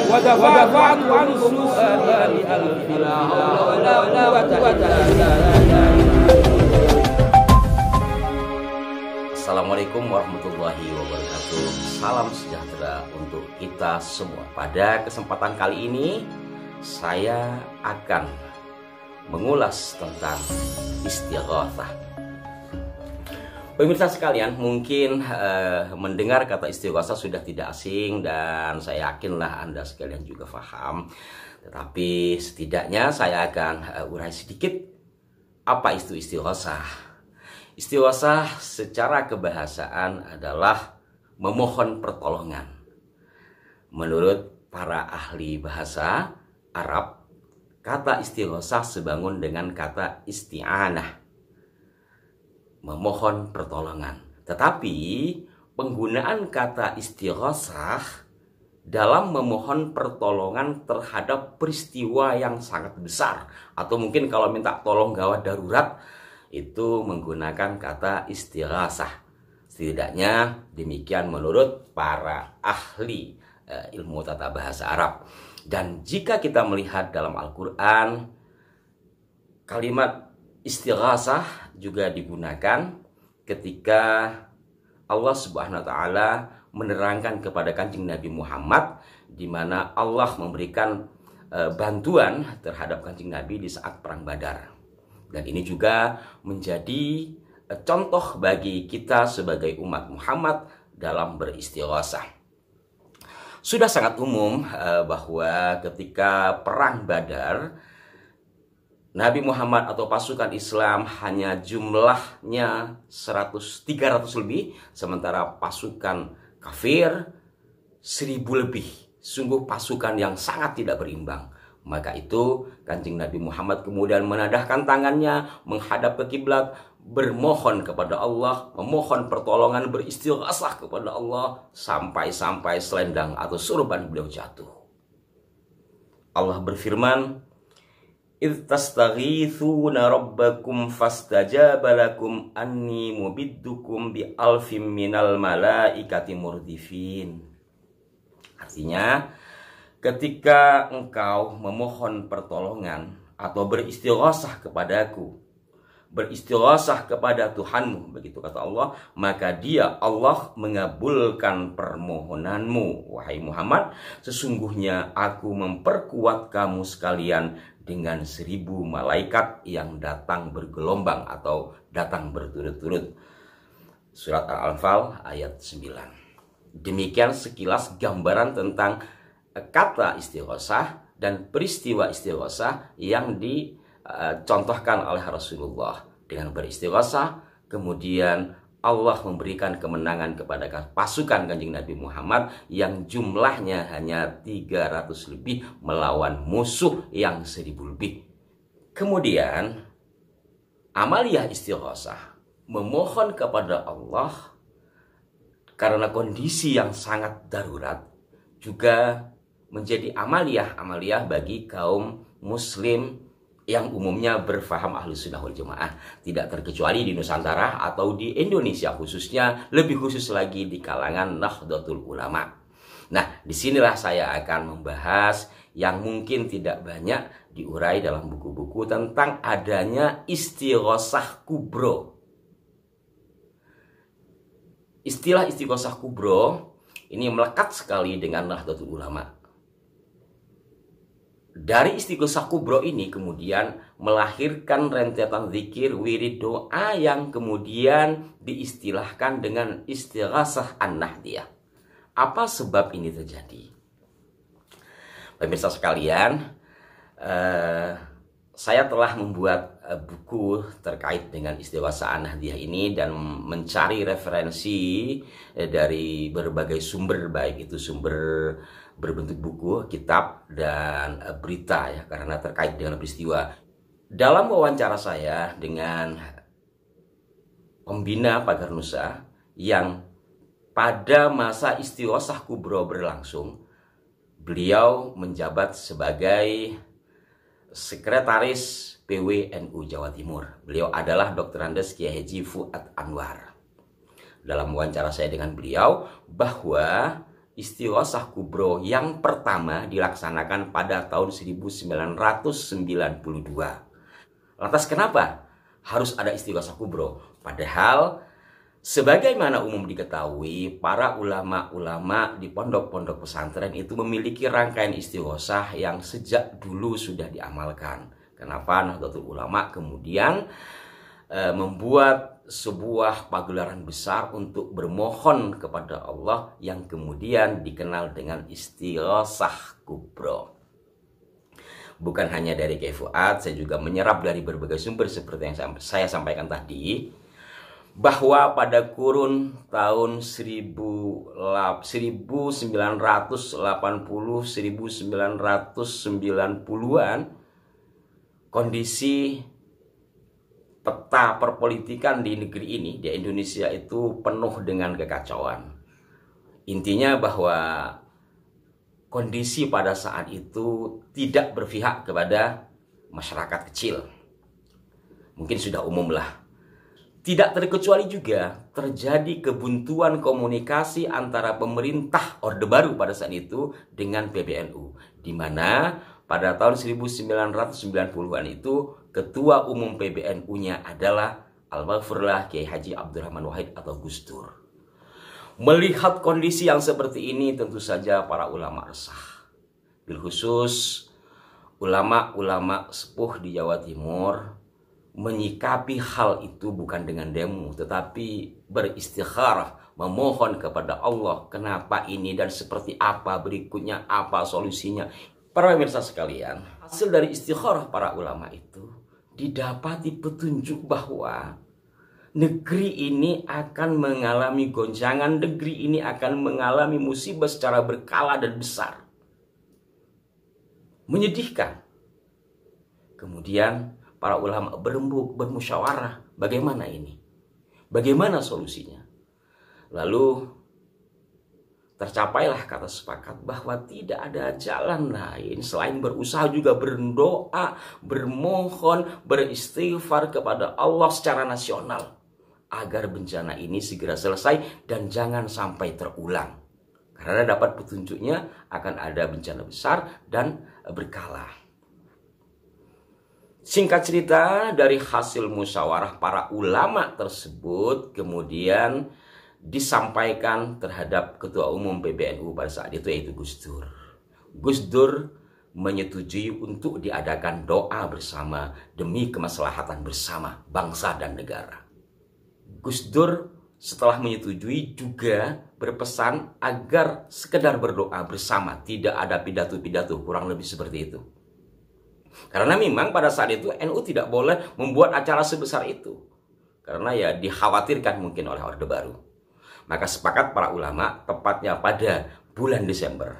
Assalamualaikum warahmatullahi wabarakatuh. Salam sejahtera untuk kita semua. Pada kesempatan kali ini, saya akan mengulas tentang istighatsah Pemirsa sekalian, mungkin eh, mendengar kata istighosah sudah tidak asing dan saya yakinlah Anda sekalian juga paham. Tetapi setidaknya saya akan eh, urai sedikit apa itu istighosah. Istighosah secara kebahasaan adalah memohon pertolongan. Menurut para ahli bahasa Arab, kata istighosah sebangun dengan kata isti'anah memohon pertolongan. Tetapi penggunaan kata istighosah dalam memohon pertolongan terhadap peristiwa yang sangat besar atau mungkin kalau minta tolong gawat darurat itu menggunakan kata istirahat. Setidaknya demikian menurut para ahli eh, ilmu tata bahasa Arab. Dan jika kita melihat dalam Al-Qur'an kalimat istighasah juga digunakan ketika Allah Subhanahu wa taala menerangkan kepada Kanjeng Nabi Muhammad di mana Allah memberikan e, bantuan terhadap Kanjeng Nabi di saat perang Badar. Dan ini juga menjadi e, contoh bagi kita sebagai umat Muhammad dalam beristighosah. Sudah sangat umum e, bahwa ketika perang Badar Nabi Muhammad atau pasukan Islam hanya jumlahnya 100 300 lebih sementara pasukan kafir 1000 lebih. Sungguh pasukan yang sangat tidak berimbang. Maka itu kancing Nabi Muhammad kemudian menadahkan tangannya menghadap ke kiblat bermohon kepada Allah, memohon pertolongan beristighasah kepada Allah sampai-sampai selendang atau surban beliau jatuh. Allah berfirman, إذ تستغيثون ربكم فاستجاب لكم أني مبدكم بألف من الملائكة مردفين Artinya, ketika engkau memohon pertolongan atau beristighosah kepadaku, beristighosah kepada Tuhanmu, begitu kata Allah, maka dia Allah mengabulkan permohonanmu. Wahai Muhammad, sesungguhnya aku memperkuat kamu sekalian dengan seribu malaikat yang datang bergelombang atau datang berturut-turut. Surat Al-Anfal ayat 9. Demikian sekilas gambaran tentang kata istighosah dan peristiwa istighosah yang dicontohkan oleh Rasulullah dengan beristighosah kemudian Allah memberikan kemenangan kepada pasukan kanjeng Nabi Muhammad yang jumlahnya hanya 300 lebih melawan musuh yang 1000 lebih. Kemudian Amalia istighosah memohon kepada Allah karena kondisi yang sangat darurat juga menjadi amaliyah-amaliyah bagi kaum muslim yang umumnya berfaham ahli sunnah wal jamaah tidak terkecuali di Nusantara atau di Indonesia khususnya lebih khusus lagi di kalangan Nahdlatul Ulama. Nah, disinilah saya akan membahas yang mungkin tidak banyak diurai dalam buku-buku tentang adanya istighosah kubro. Istilah istighosah kubro ini melekat sekali dengan Nahdlatul Ulama dari istighosah kubro ini kemudian melahirkan rentetan zikir wirid doa yang kemudian diistilahkan dengan istighosah an dia. Apa sebab ini terjadi? Pemirsa sekalian, eh, saya telah membuat eh, buku terkait dengan istiwa isdewasaan hadiah ini dan mencari referensi eh, dari berbagai sumber baik itu sumber berbentuk buku, kitab dan eh, berita ya karena terkait dengan peristiwa. Dalam wawancara saya dengan pembina Pagar Nusa yang pada masa istiwasah kubro berlangsung, beliau menjabat sebagai Sekretaris PWNU Jawa Timur. Beliau adalah Dr. Andes Kiai Haji Fuad Anwar. Dalam wawancara saya dengan beliau bahwa istighosah kubro yang pertama dilaksanakan pada tahun 1992. Lantas kenapa harus ada istighosah kubro? Padahal Sebagaimana umum diketahui, para ulama-ulama di pondok-pondok pesantren itu memiliki rangkaian istighosah yang sejak dulu sudah diamalkan. Kenapa Nahdlatul Ulama kemudian e, membuat sebuah pagelaran besar untuk bermohon kepada Allah yang kemudian dikenal dengan istighosah kubro bukan hanya dari kefuat, saya juga menyerap dari berbagai sumber seperti yang saya sampaikan tadi bahwa pada kurun tahun 1980-1990-an kondisi peta perpolitikan di negeri ini di Indonesia itu penuh dengan kekacauan. Intinya bahwa kondisi pada saat itu tidak berpihak kepada masyarakat kecil. Mungkin sudah umum lah tidak terkecuali juga terjadi kebuntuan komunikasi antara pemerintah Orde Baru pada saat itu dengan PBNU. Di mana pada tahun 1990-an itu ketua umum PBNU-nya adalah al maghfirullah Kiai Haji Abdurrahman Wahid atau Gus Dur. Melihat kondisi yang seperti ini tentu saja para ulama resah. Bil khusus ulama-ulama sepuh di Jawa Timur menyikapi hal itu bukan dengan demo tetapi beristikharah memohon kepada Allah kenapa ini dan seperti apa berikutnya apa solusinya para pemirsa sekalian hasil dari istikharah para ulama itu didapati petunjuk bahwa negeri ini akan mengalami goncangan negeri ini akan mengalami musibah secara berkala dan besar menyedihkan kemudian para ulama berembuk, bermusyawarah. Bagaimana ini? Bagaimana solusinya? Lalu tercapailah kata sepakat bahwa tidak ada jalan lain selain berusaha juga berdoa, bermohon, beristighfar kepada Allah secara nasional agar bencana ini segera selesai dan jangan sampai terulang. Karena dapat petunjuknya akan ada bencana besar dan berkala. Singkat cerita, dari hasil musyawarah para ulama tersebut kemudian disampaikan terhadap ketua umum PBNU pada saat itu yaitu Gus Dur. Gus Dur menyetujui untuk diadakan doa bersama demi kemaslahatan bersama bangsa dan negara. Gus Dur setelah menyetujui juga berpesan agar sekedar berdoa bersama, tidak ada pidato-pidato kurang lebih seperti itu. Karena memang pada saat itu NU tidak boleh membuat acara sebesar itu. Karena ya dikhawatirkan mungkin oleh Orde Baru. Maka sepakat para ulama tepatnya pada bulan Desember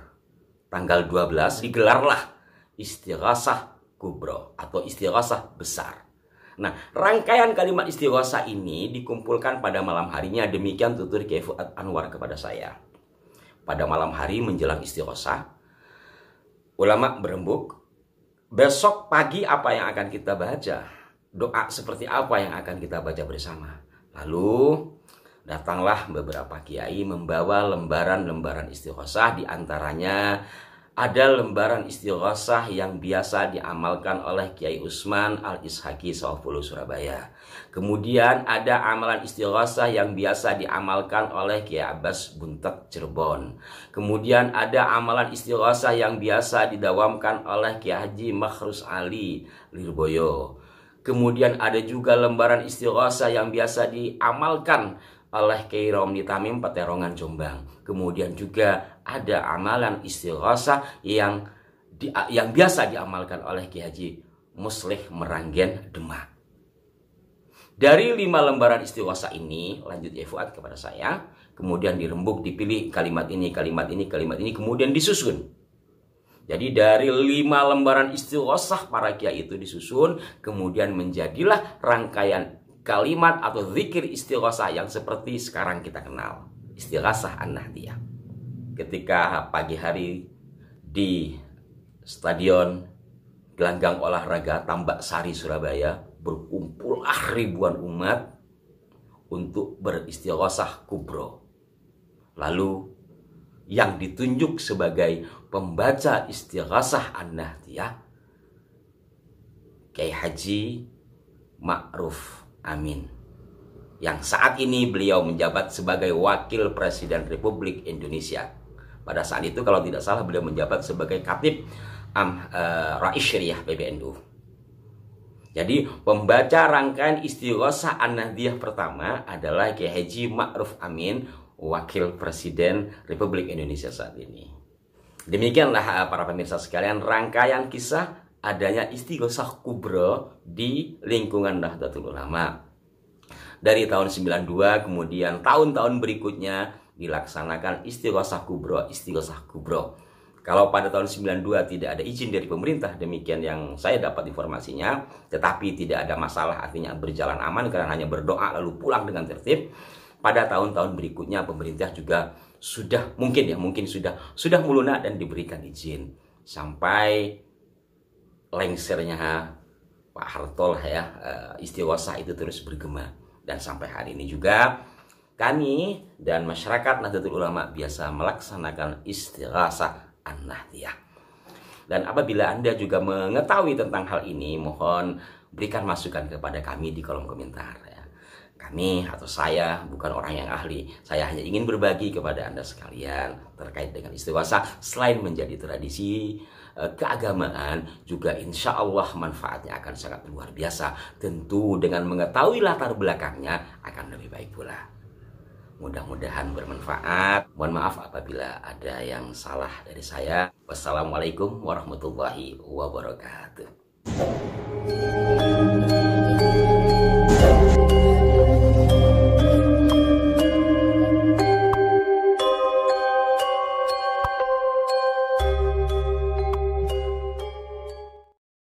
tanggal 12 digelarlah istirahat kubro atau istirahat besar. Nah, rangkaian kalimat istighosah ini dikumpulkan pada malam harinya demikian tutur Kiai Anwar kepada saya. Pada malam hari menjelang istighosah, ulama berembuk besok pagi apa yang akan kita baca? Doa seperti apa yang akan kita baca bersama? Lalu datanglah beberapa kiai membawa lembaran-lembaran istighosah di antaranya ada lembaran istighosah yang biasa diamalkan oleh Kiai Usman Al-Ishaki Sawfulu Surabaya. Kemudian ada amalan istighosah yang biasa diamalkan oleh Kiai Abbas Buntek Cirebon. Kemudian ada amalan istighosah yang biasa didawamkan oleh Kiai Haji Makhrus Ali Lirboyo. Kemudian ada juga lembaran istighosah yang biasa diamalkan oleh Kiai Romli Tamim Peterongan Jombang. Kemudian juga ada amalan istighosah yang di, yang biasa diamalkan oleh Kiai Haji Muslih Meranggen Demak. Dari lima lembaran istighosah ini, lanjut ya Fuad kepada saya, kemudian dirembuk, dipilih kalimat ini, kalimat ini, kalimat ini, kemudian disusun. Jadi dari lima lembaran istighosah para kiai itu disusun, kemudian menjadilah rangkaian kalimat atau zikir istighosah yang seperti sekarang kita kenal. Istighosah an-nahdiyah. Ketika pagi hari di stadion gelanggang olahraga Tambak Sari Surabaya berkumpullah ribuan umat untuk beristighosah kubro. Lalu yang ditunjuk sebagai pembaca istighosah an-nahdiyah Kiai Haji Ma'ruf Amin. Yang saat ini beliau menjabat sebagai Wakil Presiden Republik Indonesia. Pada saat itu kalau tidak salah beliau menjabat sebagai Katib Am uh, eh, Rais Syariah PBNU. Jadi pembaca rangkaian istighosah An-Nahdiyah pertama adalah Kiai Haji Ma'ruf Amin, Wakil Presiden Republik Indonesia saat ini. Demikianlah eh, para pemirsa sekalian rangkaian kisah adanya istighosah kubro di lingkungan Nahdlatul Ulama. Dari tahun 92 kemudian tahun-tahun berikutnya dilaksanakan istighosah kubro, istighosah kubro. Kalau pada tahun 92 tidak ada izin dari pemerintah, demikian yang saya dapat informasinya, tetapi tidak ada masalah artinya berjalan aman karena hanya berdoa lalu pulang dengan tertib. Pada tahun-tahun berikutnya pemerintah juga sudah mungkin ya mungkin sudah sudah melunak dan diberikan izin sampai Oh. lengsernya Pak Hartol ya eh, istiwasah itu terus bergema dan sampai hari ini juga kami dan masyarakat Nahdlatul Ulama biasa melaksanakan istighasah an-nahdiyah. Dan apabila Anda juga mengetahui tentang hal ini, mohon berikan masukan kepada kami di kolom komentar. Ya. Kami atau saya bukan orang yang ahli, saya hanya ingin berbagi kepada Anda sekalian terkait dengan istiwasa selain menjadi tradisi, Eh, keagamaan juga insya Allah manfaatnya akan sangat luar biasa. Tentu dengan mengetahui latar belakangnya akan lebih baik pula. Mudah-mudahan bermanfaat. Mohon maaf apabila ada yang salah dari saya. Wassalamualaikum warahmatullahi wabarakatuh.